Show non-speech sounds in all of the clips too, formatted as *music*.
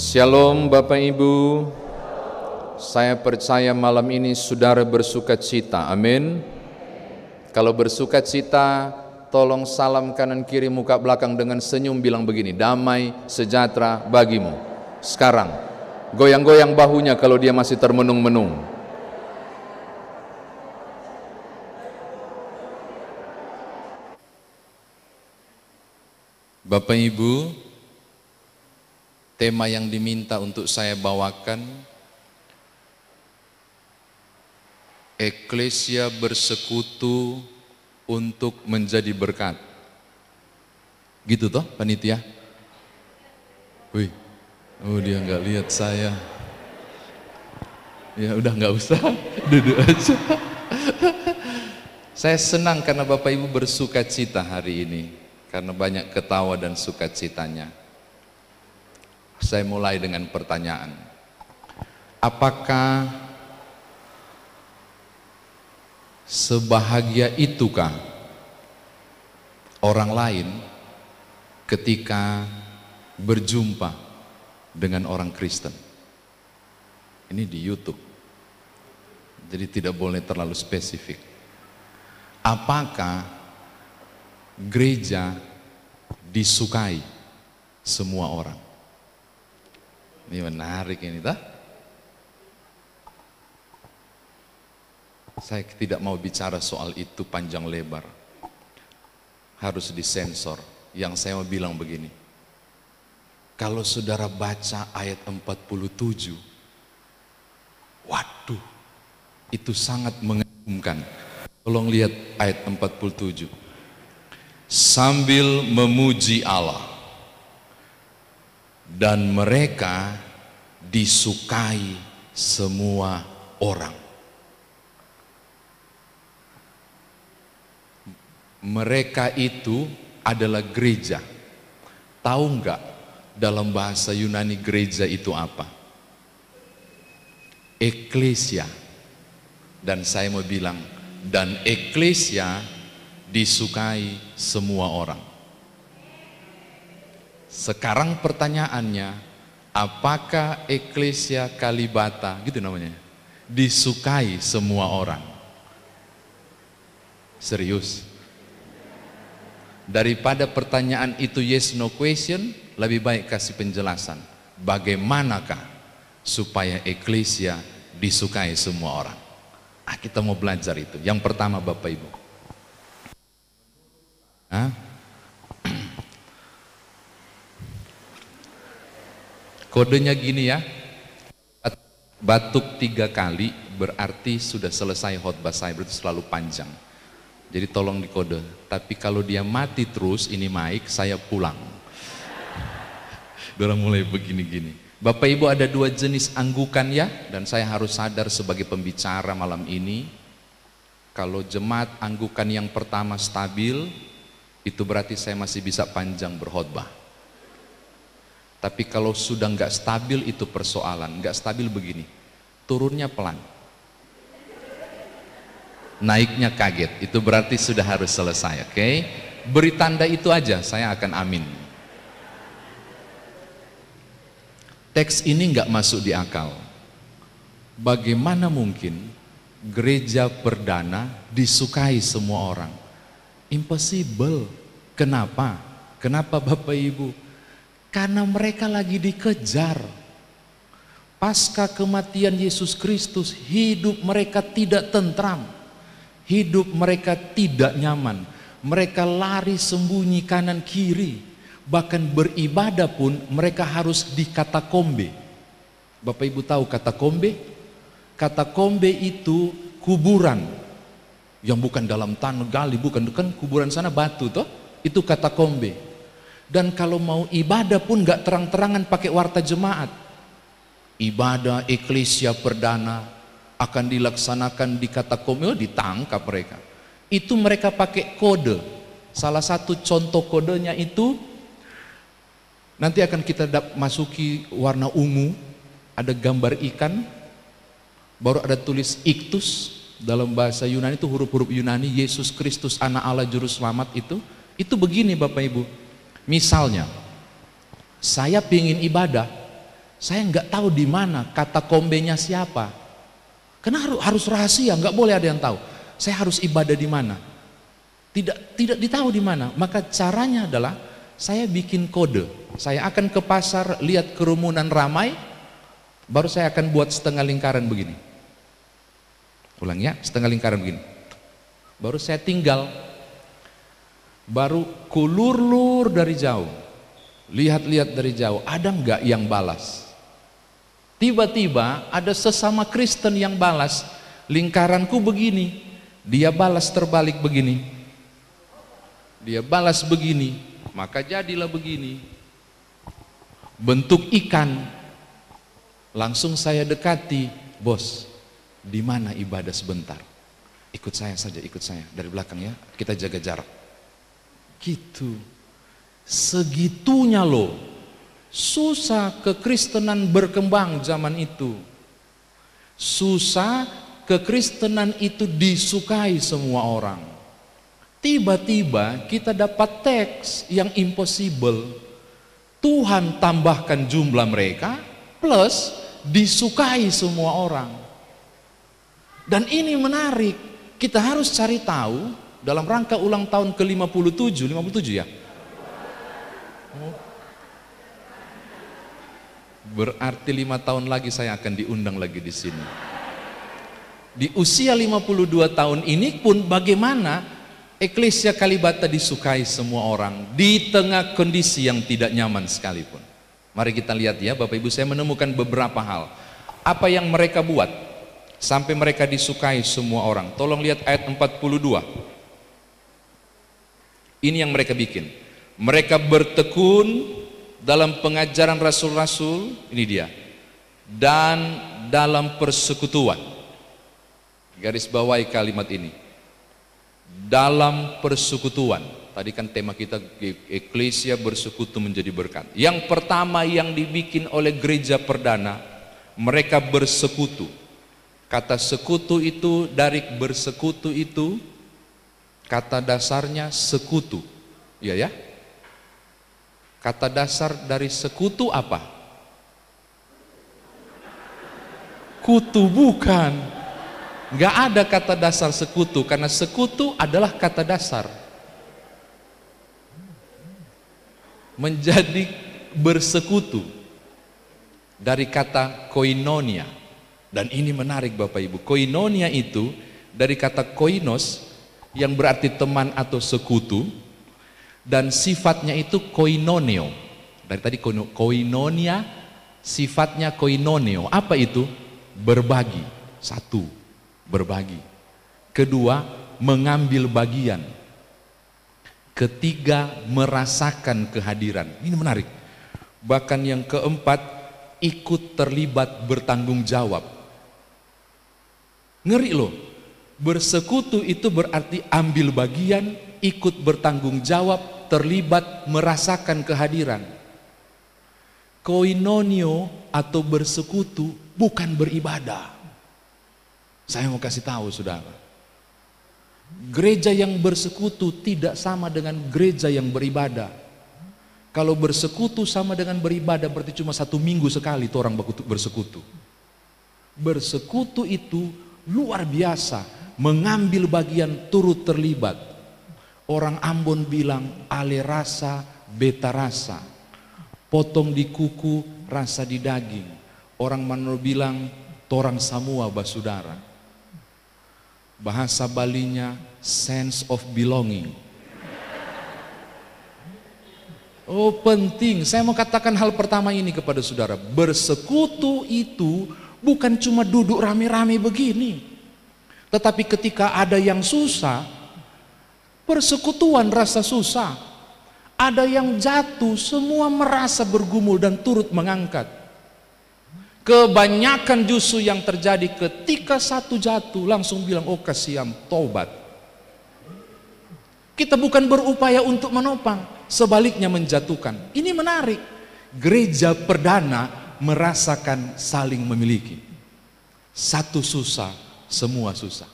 Shalom Bapak Ibu. Saya percaya malam ini saudara bersuka cita. Amin. Kalau bersuka cita, tolong salam kanan kiri muka belakang dengan senyum bilang begini, damai sejahtera bagimu. Sekarang, goyang-goyang bahunya kalau dia masih termenung-menung. Bapak Ibu, tema yang diminta untuk saya bawakan Eklesia bersekutu untuk menjadi berkat. Gitu toh panitia? Wih, oh dia nggak lihat saya. Ya udah nggak usah, *laughs* duduk aja. saya senang karena Bapak Ibu bersuka cita hari ini. Karena banyak ketawa dan sukacitanya. Saya mulai dengan pertanyaan. Apakah sebahagia itukah orang lain ketika berjumpa dengan orang Kristen? Ini di YouTube. Jadi tidak boleh terlalu spesifik. Apakah gereja disukai semua orang? Ini menarik ini tah. Saya tidak mau bicara soal itu panjang lebar. Harus disensor. Yang saya mau bilang begini. Kalau saudara baca ayat 47, waduh, itu sangat mengagumkan. Tolong lihat ayat 47. Sambil memuji Allah dan mereka disukai semua orang. Mereka itu adalah gereja. Tahu nggak dalam bahasa Yunani gereja itu apa? Eklesia. Dan saya mau bilang, dan eklesia disukai semua orang. Sekarang pertanyaannya, apakah Eklesia Kalibata, gitu namanya, disukai semua orang? Serius? Daripada pertanyaan itu yes no question, lebih baik kasih penjelasan. Bagaimanakah supaya Eklesia disukai semua orang? Ah, kita mau belajar itu. Yang pertama Bapak Ibu. Hah? Kodenya gini ya, batuk tiga kali berarti sudah selesai khotbah saya, berarti selalu panjang. Jadi tolong dikode. Tapi kalau dia mati terus, ini maik, saya pulang. Dalam *laughs* mulai begini-gini. Bapak Ibu ada dua jenis anggukan ya, dan saya harus sadar sebagai pembicara malam ini, kalau jemaat anggukan yang pertama stabil, itu berarti saya masih bisa panjang berkhotbah. Tapi kalau sudah nggak stabil itu persoalan, nggak stabil begini, turunnya pelan, naiknya kaget, itu berarti sudah harus selesai, oke? Okay? Beri tanda itu aja, saya akan amin. Teks ini nggak masuk di akal. Bagaimana mungkin gereja perdana disukai semua orang? Impossible. Kenapa? Kenapa Bapak Ibu? Karena mereka lagi dikejar. Pasca kematian Yesus Kristus, hidup mereka tidak tentram. Hidup mereka tidak nyaman. Mereka lari sembunyi kanan kiri. Bahkan beribadah pun mereka harus di katakombe. Bapak Ibu tahu katakombe? Katakombe itu kuburan yang bukan dalam tanah gali, bukan kan kuburan sana batu toh. Itu katakombe. Dan kalau mau ibadah pun gak terang-terangan pakai warta jemaat. Ibadah eklesia perdana akan dilaksanakan di kata komil oh, ditangkap mereka. Itu mereka pakai kode. Salah satu contoh kodenya itu nanti akan kita masuki warna ungu, ada gambar ikan, baru ada tulis iktus dalam bahasa Yunani itu huruf-huruf Yunani Yesus Kristus anak Allah juru selamat itu itu begini Bapak Ibu Misalnya, saya pingin ibadah, saya nggak tahu di mana kata kombenya siapa. Karena harus, harus rahasia, nggak boleh ada yang tahu. Saya harus ibadah di mana? Tidak tidak ditahu di mana. Maka caranya adalah saya bikin kode. Saya akan ke pasar, lihat kerumunan ramai, baru saya akan buat setengah lingkaran begini. Ulang ya, setengah lingkaran begini. Baru saya tinggal baru kulur-lur dari jauh lihat-lihat dari jauh ada nggak yang balas tiba-tiba ada sesama Kristen yang balas lingkaranku begini dia balas terbalik begini dia balas begini maka jadilah begini bentuk ikan langsung saya dekati bos di mana ibadah sebentar ikut saya saja ikut saya dari belakang ya kita jaga jarak Gitu. Segitunya loh. Susah kekristenan berkembang zaman itu. Susah kekristenan itu disukai semua orang. Tiba-tiba kita dapat teks yang impossible. Tuhan tambahkan jumlah mereka plus disukai semua orang. Dan ini menarik. Kita harus cari tahu dalam rangka ulang tahun ke-57, 57 ya? Oh. Berarti lima tahun lagi saya akan diundang lagi di sini. Di usia 52 tahun ini pun bagaimana Eklesia Kalibata disukai semua orang di tengah kondisi yang tidak nyaman sekalipun. Mari kita lihat ya Bapak Ibu saya menemukan beberapa hal. Apa yang mereka buat sampai mereka disukai semua orang. Tolong lihat ayat 42. Ini yang mereka bikin. Mereka bertekun dalam pengajaran rasul-rasul, ini dia. Dan dalam persekutuan. Garis bawahi kalimat ini. Dalam persekutuan. Tadi kan tema kita eklesia bersekutu menjadi berkat. Yang pertama yang dibikin oleh gereja perdana, mereka bersekutu. Kata sekutu itu dari bersekutu itu Kata dasarnya sekutu. Iya ya? Kata dasar dari sekutu apa? Kutu bukan. Gak ada kata dasar sekutu karena sekutu adalah kata dasar. Menjadi bersekutu dari kata koinonia. Dan ini menarik Bapak Ibu. Koinonia itu dari kata koinos yang berarti teman atau sekutu dan sifatnya itu koinonio dari tadi koinonia sifatnya koinonio apa itu berbagi satu berbagi kedua mengambil bagian ketiga merasakan kehadiran ini menarik bahkan yang keempat ikut terlibat bertanggung jawab ngeri loh Bersekutu itu berarti ambil bagian, ikut bertanggung jawab, terlibat, merasakan kehadiran. Koinonio atau bersekutu bukan beribadah. Saya mau kasih tahu saudara. Gereja yang bersekutu tidak sama dengan gereja yang beribadah. Kalau bersekutu sama dengan beribadah berarti cuma satu minggu sekali itu orang bersekutu. Bersekutu itu luar biasa mengambil bagian turut terlibat. Orang Ambon bilang ale rasa beta rasa. Potong di kuku rasa di daging. Orang Manor bilang torang semua basudara. Bahasa Balinya sense of belonging. Oh penting, saya mau katakan hal pertama ini kepada saudara. Bersekutu itu bukan cuma duduk rame-rame begini. Tetapi ketika ada yang susah, persekutuan rasa susah. Ada yang jatuh, semua merasa bergumul dan turut mengangkat. Kebanyakan justru yang terjadi ketika satu jatuh langsung bilang, oh kasihan, tobat. Kita bukan berupaya untuk menopang, sebaliknya menjatuhkan. Ini menarik. Gereja perdana merasakan saling memiliki. Satu susah, semua susah.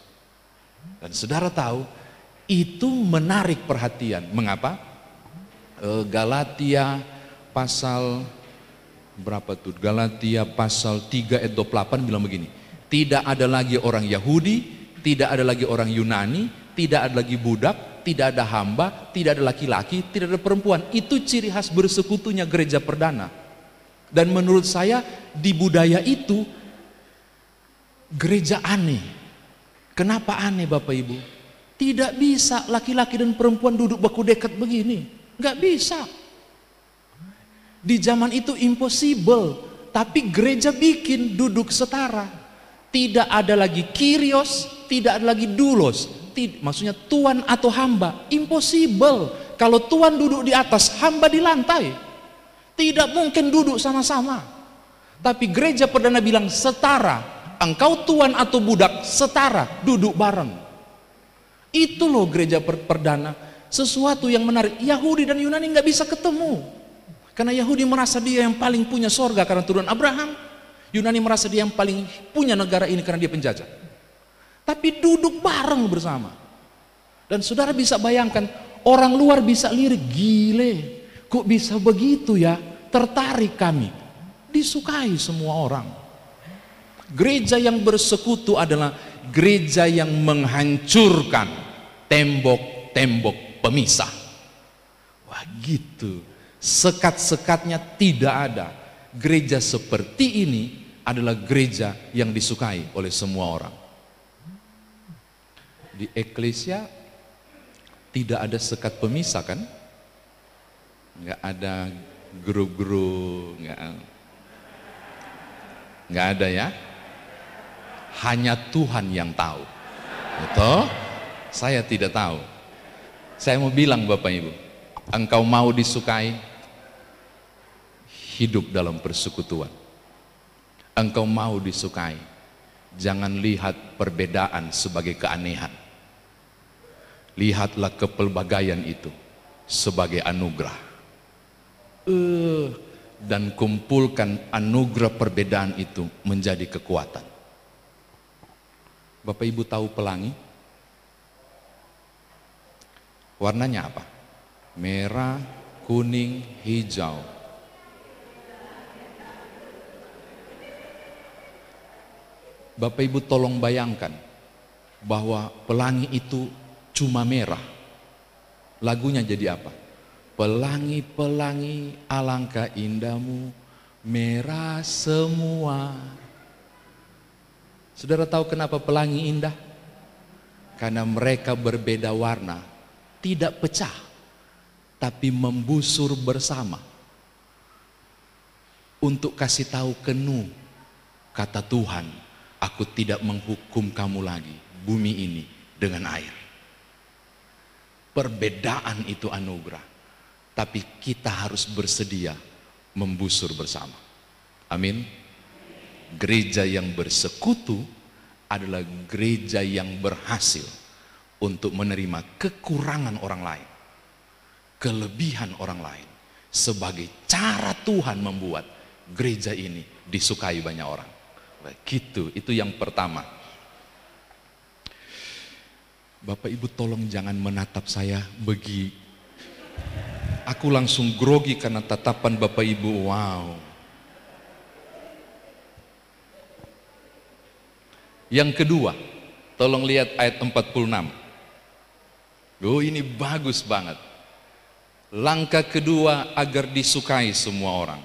Dan saudara tahu, itu menarik perhatian. Mengapa? E, Galatia pasal berapa tuh? Galatia pasal 3 ayat 28 bilang begini. Tidak ada lagi orang Yahudi, tidak ada lagi orang Yunani, tidak ada lagi budak, tidak ada hamba, tidak ada laki-laki, tidak ada perempuan. Itu ciri khas bersekutunya gereja perdana. Dan menurut saya di budaya itu gereja aneh. Kenapa aneh Bapak Ibu? Tidak bisa laki-laki dan perempuan duduk baku dekat begini. Nggak bisa. Di zaman itu impossible. Tapi gereja bikin duduk setara. Tidak ada lagi kirios, tidak ada lagi dulos. Tid maksudnya tuan atau hamba. Impossible. Kalau tuan duduk di atas, hamba di lantai. Tidak mungkin duduk sama-sama. Tapi gereja perdana bilang setara engkau tuan atau budak setara duduk bareng itu loh gereja per perdana sesuatu yang menarik Yahudi dan Yunani nggak bisa ketemu karena Yahudi merasa dia yang paling punya sorga karena turun Abraham Yunani merasa dia yang paling punya negara ini karena dia penjajah tapi duduk bareng bersama dan saudara bisa bayangkan orang luar bisa lirik gile kok bisa begitu ya tertarik kami disukai semua orang Gereja yang bersekutu adalah gereja yang menghancurkan tembok-tembok pemisah. Wah gitu, sekat-sekatnya tidak ada. Gereja seperti ini adalah gereja yang disukai oleh semua orang. Di eklesia tidak ada sekat pemisah kan? Enggak ada grup-grup, enggak, enggak ada ya hanya Tuhan yang tahu. Betul? Saya tidak tahu. Saya mau bilang Bapak Ibu, engkau mau disukai, hidup dalam persekutuan. Engkau mau disukai, jangan lihat perbedaan sebagai keanehan. Lihatlah kepelbagaian itu sebagai anugerah. Uh, dan kumpulkan anugerah perbedaan itu menjadi kekuatan. Bapak Ibu tahu pelangi? Warnanya apa? Merah, kuning, hijau. Bapak Ibu tolong bayangkan bahwa pelangi itu cuma merah. Lagunya jadi apa? Pelangi-pelangi alangkah indahmu merah semua Saudara tahu kenapa pelangi indah? Karena mereka berbeda warna, tidak pecah, tapi membusur bersama. Untuk kasih tahu kenu, kata Tuhan, aku tidak menghukum kamu lagi, bumi ini dengan air. Perbedaan itu anugerah, tapi kita harus bersedia membusur bersama. Amin gereja yang bersekutu adalah gereja yang berhasil untuk menerima kekurangan orang lain, kelebihan orang lain, sebagai cara Tuhan membuat gereja ini disukai banyak orang. Begitu, itu yang pertama. Bapak Ibu tolong jangan menatap saya begi. Aku langsung grogi karena tatapan Bapak Ibu. Wow, Yang kedua, tolong lihat ayat 46. Oh ini bagus banget. Langkah kedua agar disukai semua orang.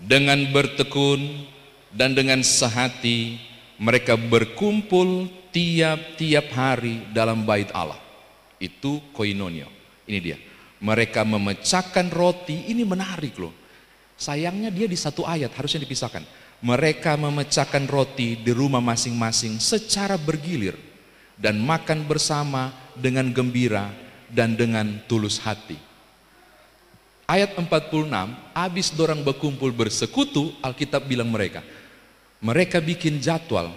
Dengan bertekun dan dengan sehati mereka berkumpul tiap-tiap hari dalam bait Allah. Itu koinonio. Ini dia. Mereka memecahkan roti, ini menarik loh. Sayangnya dia di satu ayat, harusnya dipisahkan. Mereka memecahkan roti di rumah masing-masing secara bergilir dan makan bersama dengan gembira dan dengan tulus hati. Ayat 46, habis dorang berkumpul bersekutu, Alkitab bilang mereka, mereka bikin jadwal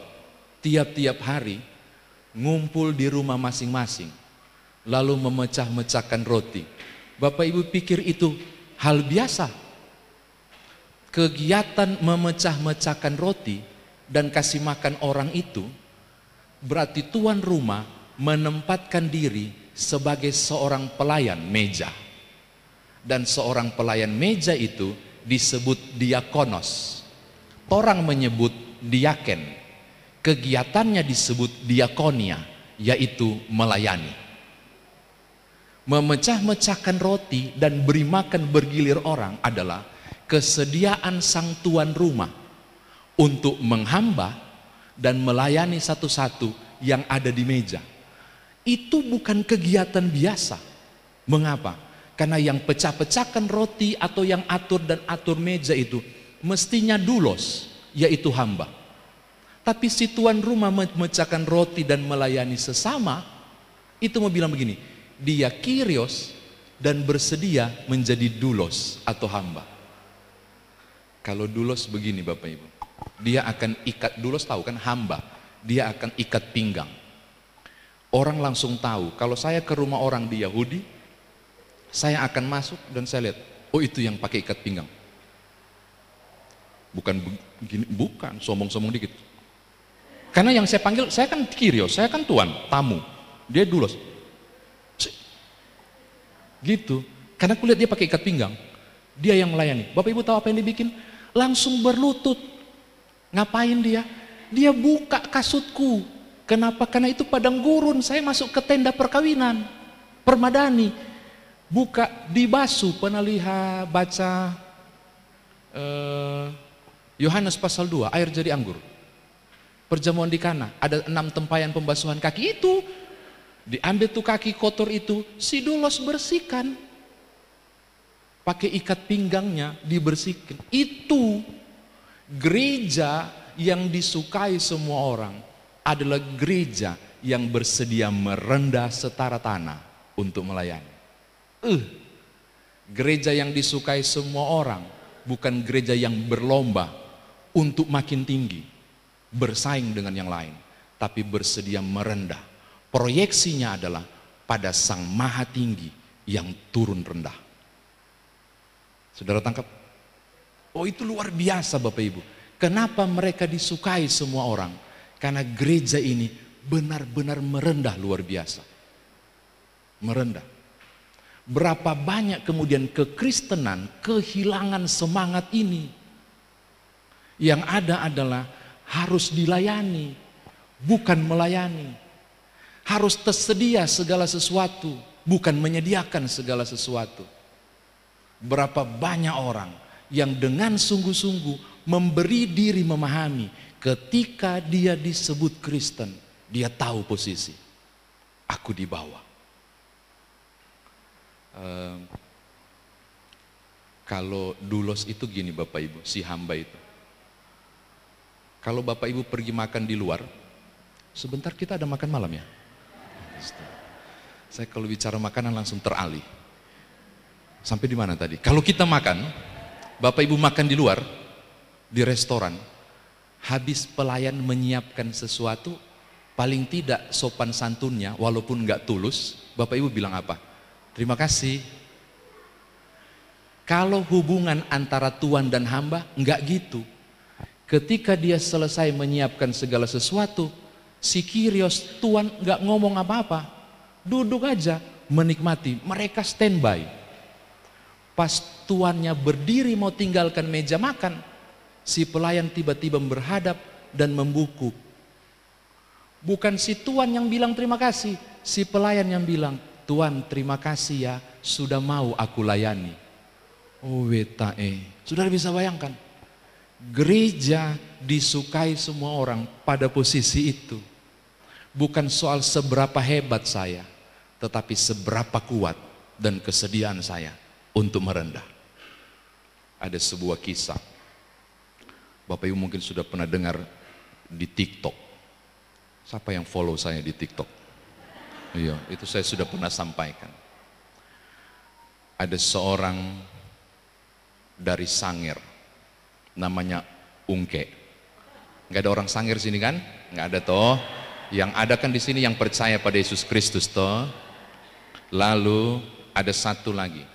tiap-tiap hari ngumpul di rumah masing-masing, lalu memecah-mecahkan roti. Bapak Ibu pikir itu hal biasa, kegiatan memecah-mecahkan roti dan kasih makan orang itu, berarti tuan rumah menempatkan diri sebagai seorang pelayan meja. Dan seorang pelayan meja itu disebut diakonos. Orang menyebut diaken. Kegiatannya disebut diakonia, yaitu melayani. Memecah-mecahkan roti dan beri makan bergilir orang adalah kesediaan sang tuan rumah untuk menghamba dan melayani satu-satu yang ada di meja. Itu bukan kegiatan biasa. Mengapa? Karena yang pecah-pecahkan roti atau yang atur dan atur meja itu mestinya dulos, yaitu hamba. Tapi si tuan rumah memecahkan roti dan melayani sesama, itu mau bilang begini, dia kirios dan bersedia menjadi dulos atau hamba. Kalau Dulos begini Bapak Ibu, dia akan ikat, Dulos tahu kan hamba, dia akan ikat pinggang. Orang langsung tahu, kalau saya ke rumah orang di Yahudi, saya akan masuk dan saya lihat, oh itu yang pakai ikat pinggang. Bukan begini, bukan, sombong-sombong dikit. Karena yang saya panggil, saya kan kirio saya kan tuan, tamu. Dia Dulos. Gitu, karena kulihat dia pakai ikat pinggang. Dia yang melayani. Bapak Ibu tahu apa yang dibikin? langsung berlutut. Ngapain dia? Dia buka kasutku. Kenapa? Karena itu padang gurun. Saya masuk ke tenda perkawinan. Permadani. Buka di basu. Pernah lihat baca eh, Yohanes uh, pasal 2. Air jadi anggur. Perjamuan di Kana. Ada enam tempayan pembasuhan kaki itu. Diambil tuh kaki kotor itu. Sidulos bersihkan pakai ikat pinggangnya dibersihkan. Itu gereja yang disukai semua orang adalah gereja yang bersedia merendah setara tanah untuk melayani. Uh, gereja yang disukai semua orang bukan gereja yang berlomba untuk makin tinggi, bersaing dengan yang lain, tapi bersedia merendah. Proyeksinya adalah pada Sang Maha Tinggi yang turun rendah. Saudara tangkap? Oh itu luar biasa Bapak Ibu. Kenapa mereka disukai semua orang? Karena gereja ini benar-benar merendah luar biasa. Merendah. Berapa banyak kemudian kekristenan kehilangan semangat ini. Yang ada adalah harus dilayani, bukan melayani. Harus tersedia segala sesuatu, bukan menyediakan segala sesuatu Berapa banyak orang yang dengan sungguh-sungguh memberi diri memahami ketika dia disebut Kristen, dia tahu posisi. Aku di bawah. Uh, kalau dulos itu gini Bapak Ibu, si hamba itu. Kalau Bapak Ibu pergi makan di luar, sebentar kita ada makan malam ya. Saya kalau bicara makanan langsung teralih. Sampai di mana tadi? Kalau kita makan, Bapak Ibu makan di luar, di restoran, habis pelayan menyiapkan sesuatu, paling tidak sopan santunnya, walaupun nggak tulus, Bapak Ibu bilang apa? Terima kasih. Kalau hubungan antara tuan dan hamba, nggak gitu. Ketika dia selesai menyiapkan segala sesuatu, si Kirios tuan nggak ngomong apa-apa, duduk aja menikmati. Mereka standby Pas tuannya berdiri mau tinggalkan meja makan, si pelayan tiba-tiba berhadap dan membungkuk. Bukan si tuan yang bilang terima kasih, si pelayan yang bilang, "Tuan, terima kasih ya, sudah mau aku layani." Oh, eh, Sudah bisa bayangkan. Gereja disukai semua orang pada posisi itu. Bukan soal seberapa hebat saya, tetapi seberapa kuat dan kesediaan saya untuk merendah. Ada sebuah kisah. Bapak Ibu mungkin sudah pernah dengar di TikTok. Siapa yang follow saya di TikTok? Iya, itu saya sudah pernah sampaikan. Ada seorang dari Sangir, namanya Ungke. Nggak ada orang Sangir sini kan? Nggak ada toh. Yang ada kan di sini yang percaya pada Yesus Kristus toh. Lalu ada satu lagi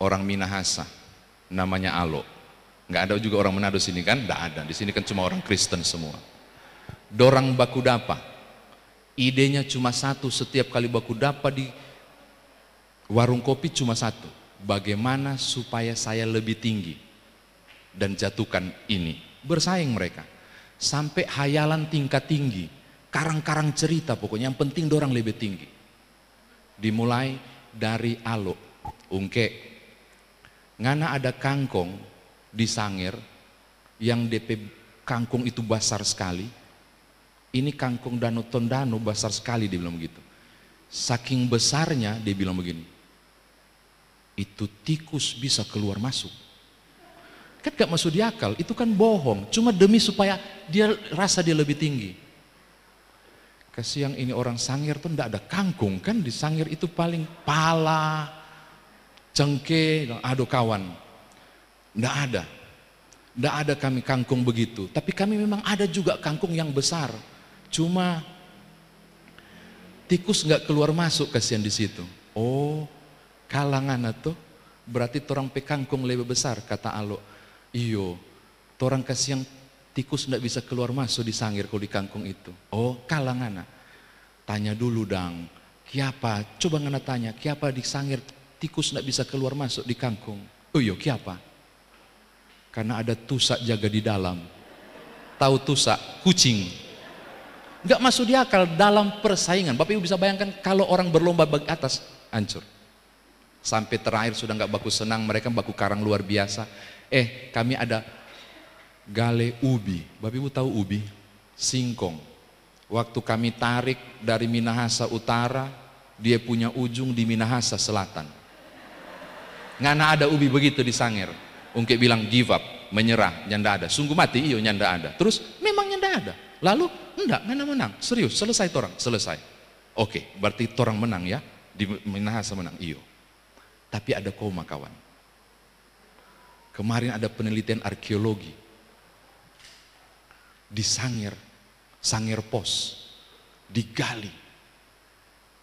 orang Minahasa namanya Alo nggak ada juga orang Manado sini kan nggak ada di sini kan cuma orang Kristen semua dorang baku dapa idenya cuma satu setiap kali baku dapa di warung kopi cuma satu bagaimana supaya saya lebih tinggi dan jatuhkan ini bersaing mereka sampai hayalan tingkat tinggi karang-karang cerita pokoknya yang penting dorang lebih tinggi dimulai dari alo ungke ngana ada kangkung di Sangir yang DP kangkung itu besar sekali. Ini kangkung Danau Tondano besar sekali dia bilang begitu. Saking besarnya dia bilang begini. Itu tikus bisa keluar masuk. Kan gak masuk di akal, itu kan bohong. Cuma demi supaya dia rasa dia lebih tinggi. Kesiang ini orang sangir tuh ndak ada kangkung kan di sangir itu paling pala, cengke, aduh kawan. ndak ada. ndak ada kami kangkung begitu. Tapi kami memang ada juga kangkung yang besar. Cuma tikus nggak keluar masuk kasihan di situ. Oh, kalangan atau berarti torang pe kangkung lebih besar kata Alo. Iyo, torang kasihan tikus nggak bisa keluar masuk di sangir kalau di kangkung itu. Oh, kalangan. Ah. Tanya dulu dang, kiapa? Coba ngena tanya, kiapa di sangir tikus tidak bisa keluar masuk di kangkung. Oh iya, kenapa? Karena ada tusak jaga di dalam. Tahu tusak? Kucing. Nggak masuk di akal dalam persaingan. Bapak Ibu bisa bayangkan kalau orang berlomba bagi atas, hancur. Sampai terakhir sudah nggak baku senang, mereka baku karang luar biasa. Eh, kami ada gale ubi. Bapak Ibu tahu ubi? Singkong. Waktu kami tarik dari Minahasa Utara, dia punya ujung di Minahasa Selatan ngana ada ubi begitu di Sangir ungke bilang give up menyerah nyanda ada sungguh mati iyo nyanda ada terus memang nyanda ada lalu enggak ngana menang serius selesai torang selesai oke berarti torang menang ya di Minahasa menang iyo tapi ada koma kawan kemarin ada penelitian arkeologi di Sangir Sangir Pos digali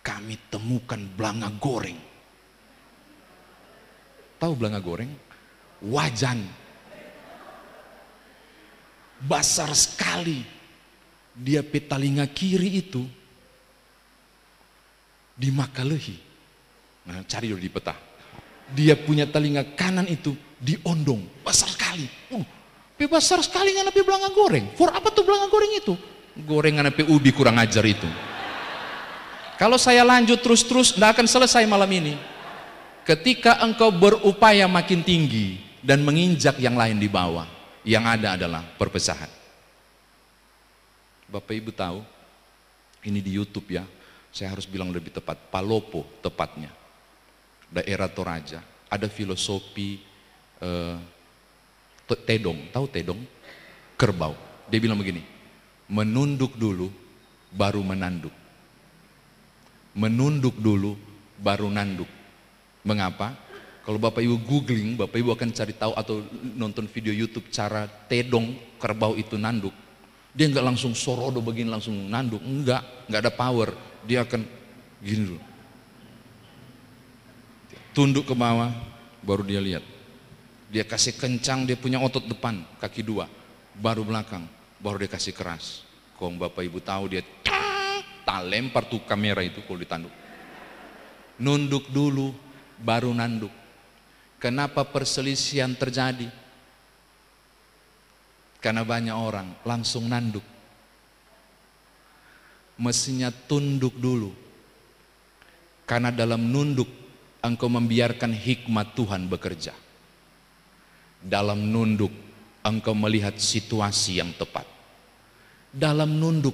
kami temukan belanga goreng Tahu belanga goreng? Wajan. Basar sekali. Dia petalinga kiri itu dimakalehi. Nah, cari dulu di peta. Dia punya telinga kanan itu diondong, besar sekali. Uh, besar sekali nggak nabi belanga goreng. For apa tuh belanga goreng itu? Gorengan napi ubi kurang ajar itu. Kalau saya lanjut terus-terus, nggak akan selesai malam ini ketika engkau berupaya makin tinggi dan menginjak yang lain di bawah, yang ada adalah perpecahan. Bapak Ibu tahu, ini di YouTube ya, saya harus bilang lebih tepat, Palopo tepatnya, daerah Toraja, ada filosofi eh, Tedong, tahu Tedong? Kerbau. Dia bilang begini, menunduk dulu, baru menanduk. Menunduk dulu, baru nanduk Mengapa? Kalau Bapak Ibu googling, Bapak Ibu akan cari tahu atau nonton video YouTube cara tedong kerbau itu nanduk. Dia nggak langsung sorodo begini langsung nanduk, enggak, nggak ada power. Dia akan gini dulu. Tunduk ke bawah, baru dia lihat. Dia kasih kencang, dia punya otot depan, kaki dua, baru belakang, baru dia kasih keras. Kalau Bapak Ibu tahu dia tak lempar tuh kamera itu kalau ditanduk. Nunduk dulu, baru nanduk. Kenapa perselisihan terjadi? Karena banyak orang langsung nanduk. Mestinya tunduk dulu. Karena dalam nunduk engkau membiarkan hikmat Tuhan bekerja. Dalam nunduk engkau melihat situasi yang tepat. Dalam nunduk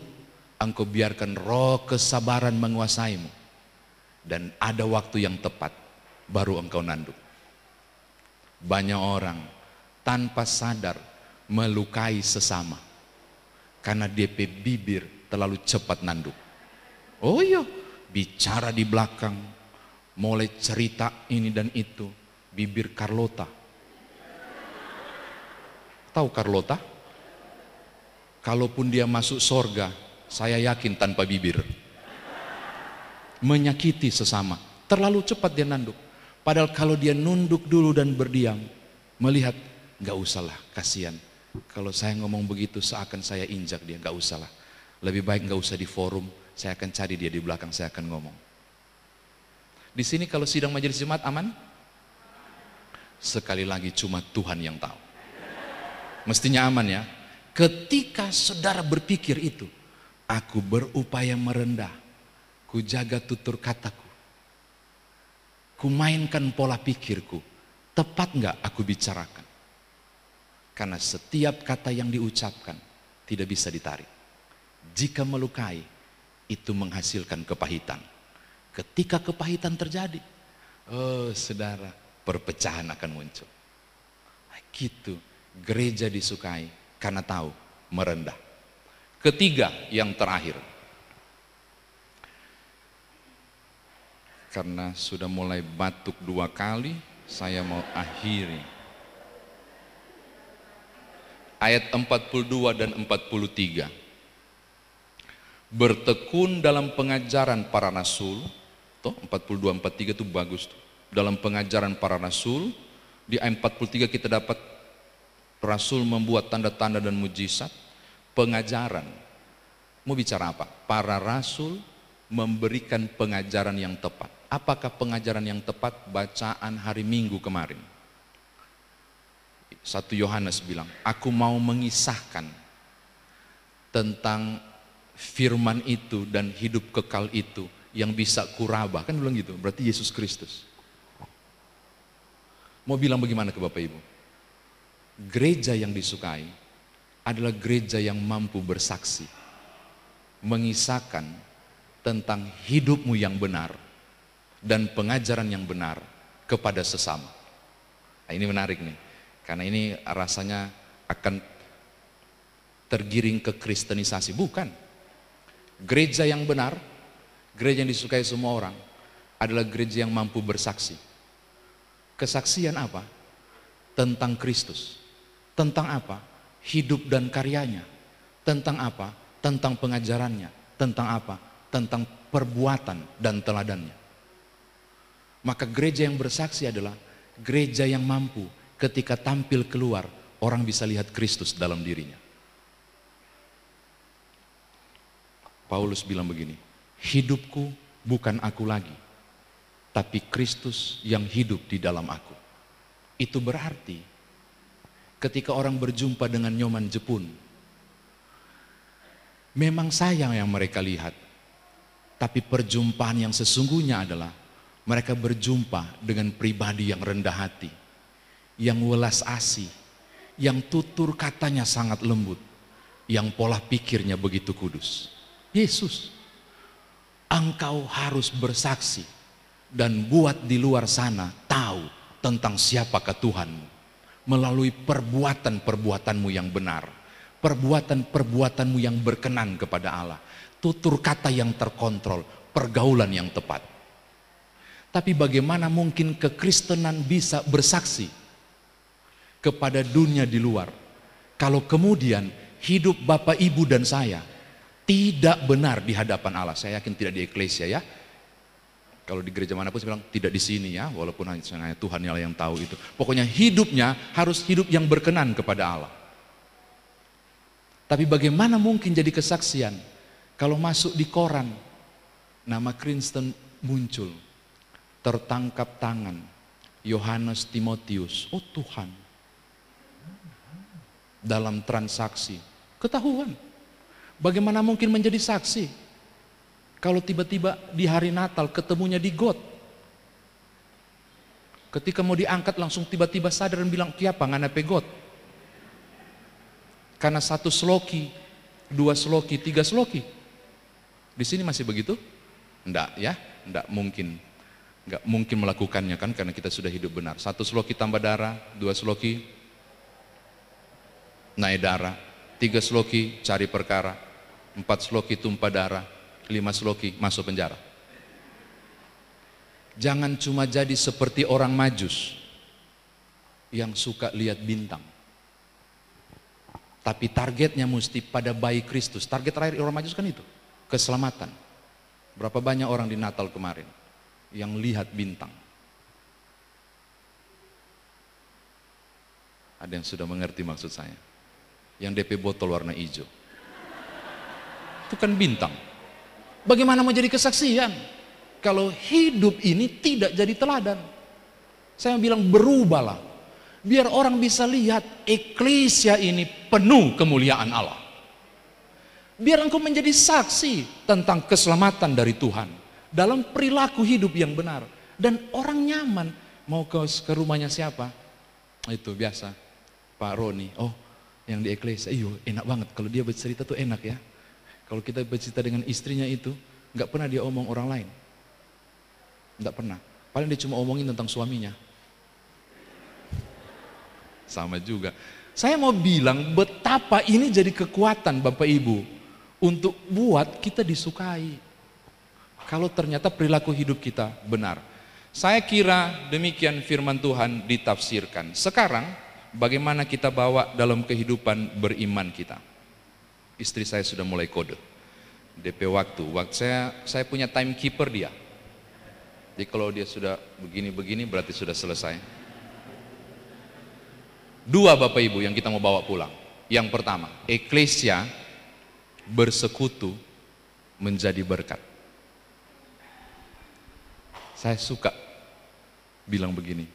engkau biarkan roh kesabaran menguasaimu. Dan ada waktu yang tepat baru engkau nanduk. Banyak orang tanpa sadar melukai sesama karena DP bibir terlalu cepat nanduk. Oh iya, bicara di belakang, mulai cerita ini dan itu, bibir Carlota. Tahu Carlota? Kalaupun dia masuk sorga, saya yakin tanpa bibir. Menyakiti sesama, terlalu cepat dia nanduk. Padahal kalau dia nunduk dulu dan berdiam, melihat, nggak usahlah, kasihan. Kalau saya ngomong begitu seakan saya injak dia, nggak usahlah. Lebih baik gak usah di forum, saya akan cari dia di belakang, saya akan ngomong. Di sini kalau sidang majelis jemaat aman? Sekali lagi cuma Tuhan yang tahu. Mestinya aman ya. Ketika saudara berpikir itu, aku berupaya merendah, ku jaga tutur kataku Kumainkan pola pikirku. Tepat nggak aku bicarakan? Karena setiap kata yang diucapkan tidak bisa ditarik. Jika melukai, itu menghasilkan kepahitan. Ketika kepahitan terjadi, oh saudara, perpecahan akan muncul. Nah, gitu, gereja disukai karena tahu merendah. Ketiga, yang terakhir, karena sudah mulai batuk dua kali, saya mau akhiri. Ayat 42 dan 43. Bertekun dalam pengajaran para rasul, toh 42 43 itu bagus tuh. Dalam pengajaran para rasul, di ayat 43 kita dapat rasul membuat tanda-tanda dan mujizat, pengajaran. Mau bicara apa? Para rasul memberikan pengajaran yang tepat apakah pengajaran yang tepat bacaan hari Minggu kemarin? Satu Yohanes bilang, aku mau mengisahkan tentang firman itu dan hidup kekal itu yang bisa kuraba. Kan bilang gitu, berarti Yesus Kristus. Mau bilang bagaimana ke Bapak Ibu? Gereja yang disukai adalah gereja yang mampu bersaksi. Mengisahkan tentang hidupmu yang benar dan pengajaran yang benar kepada sesama. Nah, ini menarik nih, karena ini rasanya akan tergiring ke kristenisasi. Bukan. Gereja yang benar, gereja yang disukai semua orang, adalah gereja yang mampu bersaksi. Kesaksian apa? Tentang Kristus. Tentang apa? Hidup dan karyanya. Tentang apa? Tentang pengajarannya. Tentang apa? Tentang perbuatan dan teladannya. Maka gereja yang bersaksi adalah gereja yang mampu ketika tampil keluar orang bisa lihat Kristus dalam dirinya. Paulus bilang begini, hidupku bukan aku lagi, tapi Kristus yang hidup di dalam aku. Itu berarti ketika orang berjumpa dengan Nyoman Jepun, memang sayang yang mereka lihat, tapi perjumpaan yang sesungguhnya adalah mereka berjumpa dengan pribadi yang rendah hati, yang welas asih, yang tutur katanya sangat lembut, yang pola pikirnya begitu kudus. Yesus, engkau harus bersaksi dan buat di luar sana tahu tentang siapakah Tuhanmu melalui perbuatan-perbuatanmu yang benar, perbuatan-perbuatanmu yang berkenan kepada Allah, tutur kata yang terkontrol, pergaulan yang tepat. Tapi bagaimana mungkin kekristenan bisa bersaksi kepada dunia di luar? Kalau kemudian hidup Bapak Ibu dan saya tidak benar di hadapan Allah. Saya yakin tidak di eklesia ya. Kalau di gereja manapun saya bilang tidak di sini ya, walaupun hanya Tuhan yang tahu itu. Pokoknya hidupnya harus hidup yang berkenan kepada Allah. Tapi bagaimana mungkin jadi kesaksian kalau masuk di koran nama Kristen muncul tertangkap tangan Yohanes Timotius. Oh Tuhan. Dalam transaksi ketahuan. Bagaimana mungkin menjadi saksi? Kalau tiba-tiba di hari Natal ketemunya di God, Ketika mau diangkat langsung tiba-tiba sadar dan bilang siapa, ngana pegot Karena satu sloki, dua sloki, tiga sloki. Di sini masih begitu? Enggak ya, enggak mungkin nggak mungkin melakukannya kan karena kita sudah hidup benar. Satu sloki tambah darah, dua sloki naik darah, tiga sloki cari perkara, empat sloki tumpah darah, lima sloki masuk penjara. Jangan cuma jadi seperti orang majus yang suka lihat bintang. Tapi targetnya mesti pada bayi Kristus. Target terakhir orang majus kan itu, keselamatan. Berapa banyak orang di Natal kemarin? yang lihat bintang. Ada yang sudah mengerti maksud saya? Yang DP botol warna hijau. Itu kan bintang. Bagaimana mau jadi kesaksian? Kalau hidup ini tidak jadi teladan. Saya bilang berubahlah. Biar orang bisa lihat eklesia ini penuh kemuliaan Allah. Biar engkau menjadi saksi tentang keselamatan dari Tuhan dalam perilaku hidup yang benar. Dan orang nyaman, mau ke, ke rumahnya siapa? Itu biasa, Pak Roni. Oh, yang di eklesia, iyo enak banget. Kalau dia bercerita tuh enak ya. Kalau kita bercerita dengan istrinya itu, nggak pernah dia omong orang lain. Nggak pernah. Paling dia cuma omongin tentang suaminya. Sama juga. Saya mau bilang betapa ini jadi kekuatan Bapak Ibu. Untuk buat kita disukai kalau ternyata perilaku hidup kita benar. Saya kira demikian firman Tuhan ditafsirkan. Sekarang bagaimana kita bawa dalam kehidupan beriman kita? Istri saya sudah mulai kode. DP waktu. Waktu saya saya punya timekeeper dia. Jadi kalau dia sudah begini-begini berarti sudah selesai. Dua Bapak Ibu yang kita mau bawa pulang. Yang pertama, eklesia bersekutu menjadi berkat. Saya suka bilang begini.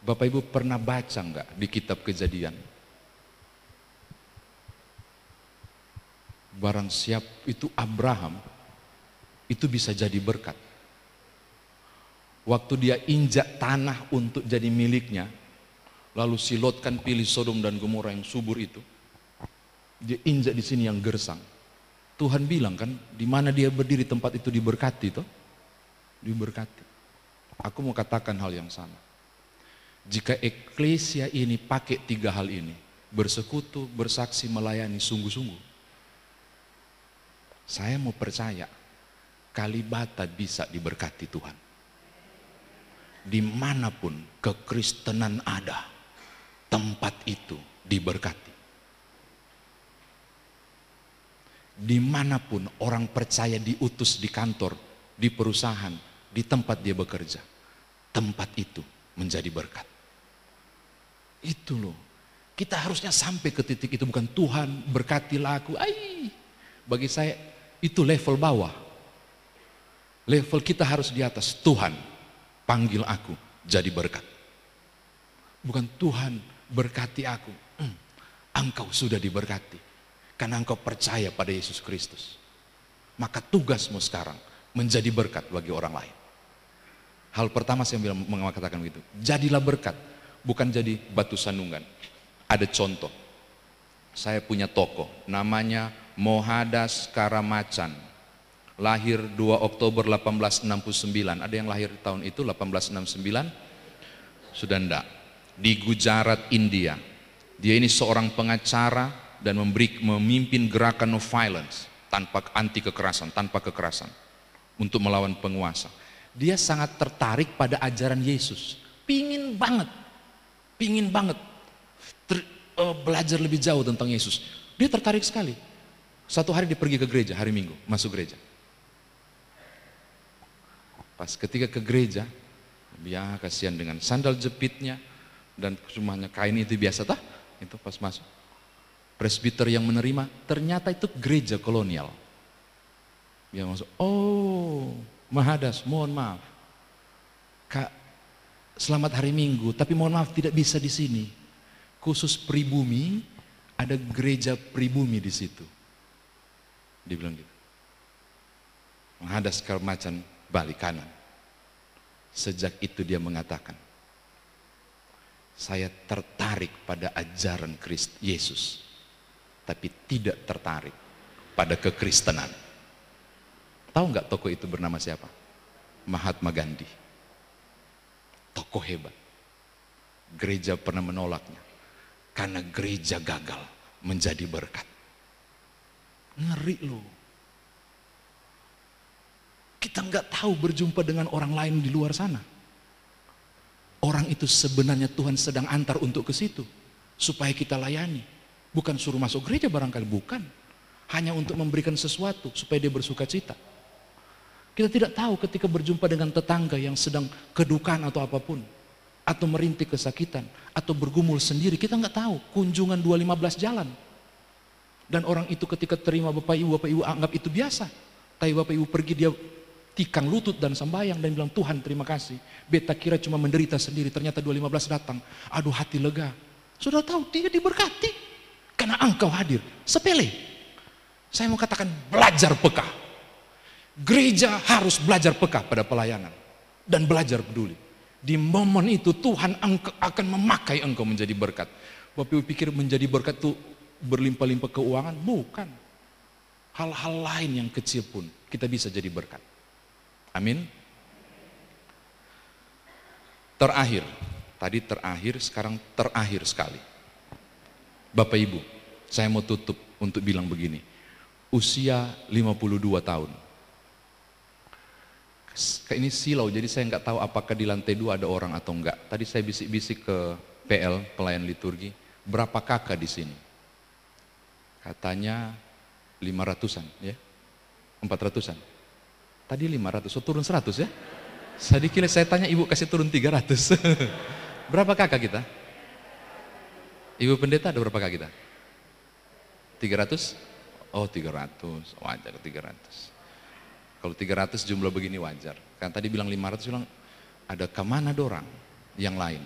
Bapak Ibu pernah baca enggak di kitab kejadian? Barang siap itu Abraham itu bisa jadi berkat. Waktu dia injak tanah untuk jadi miliknya, lalu silotkan pilih Sodom dan Gomora yang subur itu. Dia injak di sini yang gersang. Tuhan bilang kan, di mana dia berdiri tempat itu diberkati toh diberkati. Aku mau katakan hal yang sama. Jika eklesia ini pakai tiga hal ini, bersekutu, bersaksi, melayani sungguh-sungguh. Saya mau percaya Kalibata bisa diberkati Tuhan. Dimanapun kekristenan ada, tempat itu diberkati. Dimanapun orang percaya diutus di kantor, di perusahaan, di tempat dia bekerja. Tempat itu menjadi berkat. Itu loh. Kita harusnya sampai ke titik itu bukan Tuhan berkatilah aku. Ai, bagi saya itu level bawah. Level kita harus di atas. Tuhan panggil aku jadi berkat. Bukan Tuhan berkati aku. Hmm, engkau sudah diberkati. Karena engkau percaya pada Yesus Kristus. Maka tugasmu sekarang menjadi berkat bagi orang lain. Hal pertama saya mengatakan begitu. Jadilah berkat, bukan jadi batu sandungan. Ada contoh. Saya punya toko, namanya Mohadas Karamacan. Lahir 2 Oktober 1869. Ada yang lahir tahun itu 1869? Sudah enggak. Di Gujarat, India. Dia ini seorang pengacara dan memberi, memimpin gerakan no violence tanpa anti kekerasan, tanpa kekerasan untuk melawan penguasa dia sangat tertarik pada ajaran Yesus. Pingin banget, pingin banget ter, uh, belajar lebih jauh tentang Yesus. Dia tertarik sekali. Satu hari dia pergi ke gereja, hari Minggu, masuk gereja. Pas ketika ke gereja, ya kasihan dengan sandal jepitnya, dan semuanya kain itu biasa tah, itu pas masuk. Presbiter yang menerima, ternyata itu gereja kolonial. Dia masuk, oh Mahadas, mohon maaf. Kak, selamat hari Minggu, tapi mohon maaf tidak bisa di sini. Khusus pribumi, ada gereja pribumi di situ. Dibilang gitu. Mahadas kalau macan balik kanan. Sejak itu dia mengatakan, saya tertarik pada ajaran Kristus Yesus, tapi tidak tertarik pada kekristenan. Tahu nggak toko itu bernama siapa? Mahatma Gandhi. Tokoh hebat. Gereja pernah menolaknya. Karena gereja gagal menjadi berkat. Ngeri loh. Kita nggak tahu berjumpa dengan orang lain di luar sana. Orang itu sebenarnya Tuhan sedang antar untuk ke situ. Supaya kita layani. Bukan suruh masuk gereja barangkali, bukan. Hanya untuk memberikan sesuatu supaya dia bersuka cita. Kita tidak tahu ketika berjumpa dengan tetangga yang sedang kedukan atau apapun. Atau merintik kesakitan. Atau bergumul sendiri. Kita nggak tahu. Kunjungan 215 jalan. Dan orang itu ketika terima Bapak Ibu, Bapak Ibu anggap itu biasa. Tapi Bapak Ibu pergi dia tikang lutut dan sembayang dan bilang Tuhan terima kasih. Beta kira cuma menderita sendiri. Ternyata 215 datang. Aduh hati lega. Sudah tahu dia diberkati. Karena engkau hadir. Sepele. Saya mau katakan belajar peka. Gereja harus belajar peka pada pelayanan dan belajar peduli. Di momen itu Tuhan akan memakai engkau menjadi berkat. Bapak Ibu pikir menjadi berkat itu berlimpah-limpah keuangan? Bukan. Hal-hal lain yang kecil pun kita bisa jadi berkat. Amin. Terakhir, tadi terakhir, sekarang terakhir sekali. Bapak Ibu, saya mau tutup untuk bilang begini. Usia 52 tahun, ini silau jadi saya nggak tahu apakah di lantai dua ada orang atau enggak. Tadi saya bisik-bisik ke PL, pelayan liturgi, berapa kakak di sini? Katanya 500-an ya, 400-an. Tadi 500, so turun 100 ya. Saya dikira saya tanya ibu kasih turun 300. *laughs* berapa kakak kita? Ibu pendeta ada berapa kakak kita? 300? Oh 300, wajar 300. Kalau 300 jumlah begini wajar. Kan tadi bilang 500 bilang ada kemana dorang yang lain.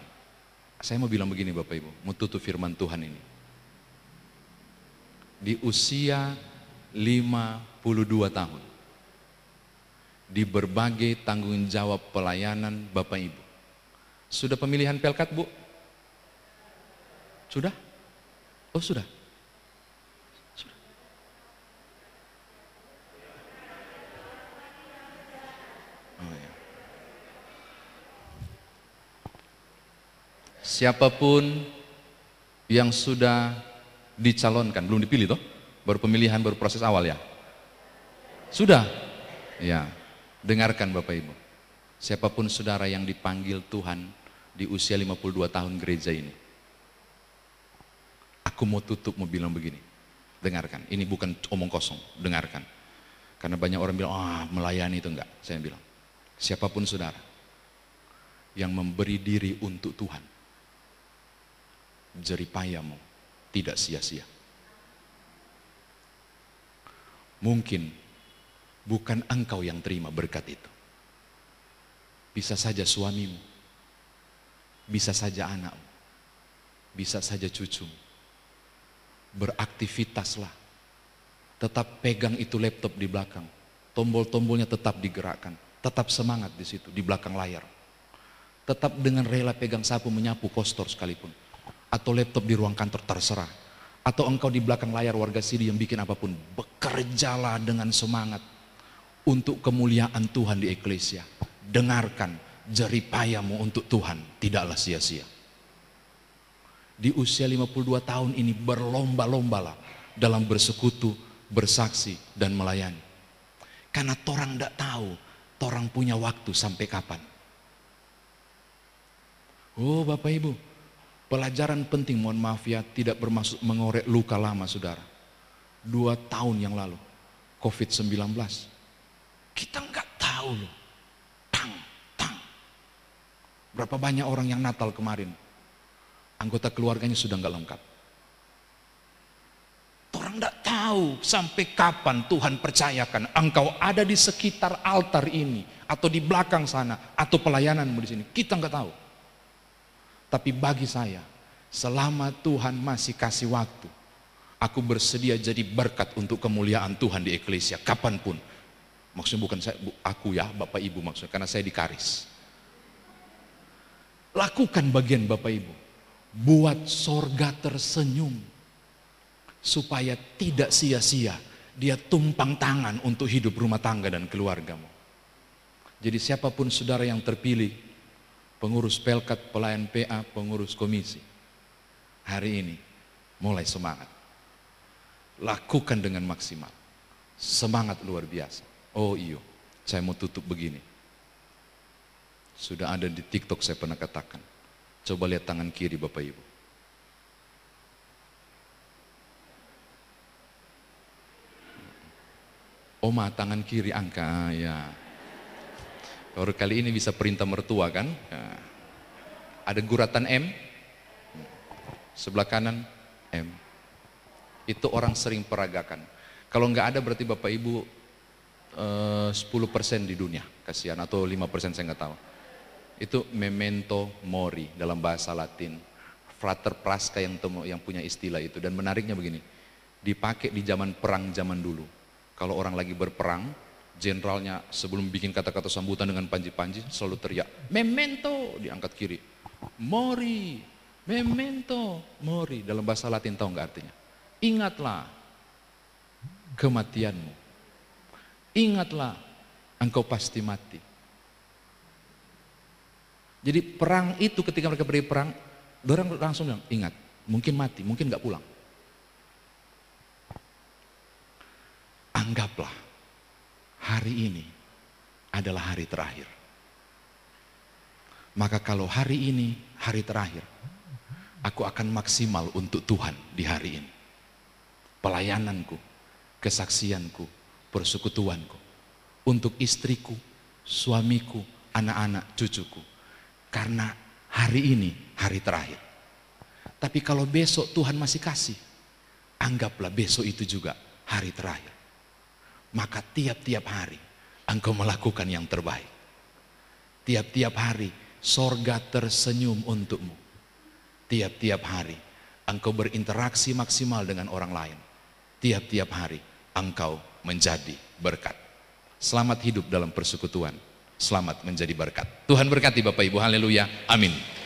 Saya mau bilang begini Bapak Ibu, mututu firman Tuhan ini. Di usia 52 tahun, di berbagai tanggung jawab pelayanan Bapak Ibu. Sudah pemilihan pelkat Bu? Sudah? Oh sudah. siapapun yang sudah dicalonkan, belum dipilih toh, baru pemilihan, baru proses awal ya. Sudah? Ya, dengarkan Bapak Ibu. Siapapun saudara yang dipanggil Tuhan di usia 52 tahun gereja ini. Aku mau tutup mau bilang begini. Dengarkan, ini bukan omong kosong, dengarkan. Karena banyak orang bilang, ah oh, melayani itu enggak. Saya bilang, siapapun saudara yang memberi diri untuk Tuhan jeripayamu tidak sia-sia. Mungkin bukan engkau yang terima berkat itu. Bisa saja suamimu, bisa saja anakmu, bisa saja cucumu. Beraktivitaslah. Tetap pegang itu laptop di belakang. Tombol-tombolnya tetap digerakkan. Tetap semangat di situ, di belakang layar. Tetap dengan rela pegang sapu menyapu kostor sekalipun atau laptop di ruang kantor terserah. Atau engkau di belakang layar warga sini yang bikin apapun, bekerjalah dengan semangat untuk kemuliaan Tuhan di eklesia. Dengarkan jeripayamu untuk Tuhan, tidaklah sia-sia. Di usia 52 tahun ini berlomba-lombalah dalam bersekutu, bersaksi, dan melayani. Karena torang tidak tahu, torang punya waktu sampai kapan. Oh Bapak Ibu, Pelajaran penting mohon maaf ya tidak bermaksud mengorek luka lama saudara. Dua tahun yang lalu. COVID-19. Kita nggak tahu loh. Tang, tang. Berapa banyak orang yang Natal kemarin. Anggota keluarganya sudah nggak lengkap. Orang nggak tahu sampai kapan Tuhan percayakan engkau ada di sekitar altar ini atau di belakang sana atau pelayananmu di sini. Kita nggak tahu. Tapi bagi saya, selama Tuhan masih kasih waktu, aku bersedia jadi berkat untuk kemuliaan Tuhan di Eklesia kapanpun. Maksudnya bukan saya, aku ya, Bapak Ibu maksudnya, karena saya dikaris. Lakukan bagian Bapak Ibu. Buat sorga tersenyum. Supaya tidak sia-sia. Dia tumpang tangan untuk hidup rumah tangga dan keluargamu. Jadi siapapun saudara yang terpilih pengurus pelkat, pelayan PA, pengurus komisi. Hari ini mulai semangat. Lakukan dengan maksimal. Semangat luar biasa. Oh iyo, saya mau tutup begini. Sudah ada di TikTok saya pernah katakan. Coba lihat tangan kiri Bapak Ibu. Oma tangan kiri angka, ah, ya. Baru kali ini bisa perintah mertua kan? Nah, ada guratan M, sebelah kanan M. Itu orang sering peragakan. Kalau nggak ada berarti Bapak Ibu eh, 10% di dunia, kasihan atau 5% saya nggak tahu. Itu memento mori dalam bahasa Latin. Frater Praska yang temu, yang punya istilah itu dan menariknya begini. Dipakai di zaman perang zaman dulu. Kalau orang lagi berperang, Jenderalnya sebelum bikin kata-kata sambutan dengan panji-panji selalu teriak, memento, diangkat kiri. Mori, memento, mori. Dalam bahasa latin tahu nggak artinya? Ingatlah kematianmu. Ingatlah engkau pasti mati. Jadi perang itu ketika mereka beri perang, orang langsung bilang, ingat, mungkin mati, mungkin nggak pulang. Anggaplah hari ini adalah hari terakhir. Maka kalau hari ini hari terakhir, aku akan maksimal untuk Tuhan di hari ini. Pelayananku, kesaksianku, persekutuanku, untuk istriku, suamiku, anak-anak, cucuku. Karena hari ini hari terakhir. Tapi kalau besok Tuhan masih kasih, anggaplah besok itu juga hari terakhir maka tiap-tiap hari engkau melakukan yang terbaik. Tiap-tiap hari sorga tersenyum untukmu. Tiap-tiap hari engkau berinteraksi maksimal dengan orang lain. Tiap-tiap hari engkau menjadi berkat. Selamat hidup dalam persekutuan. Selamat menjadi berkat. Tuhan berkati Bapak Ibu. Haleluya. Amin.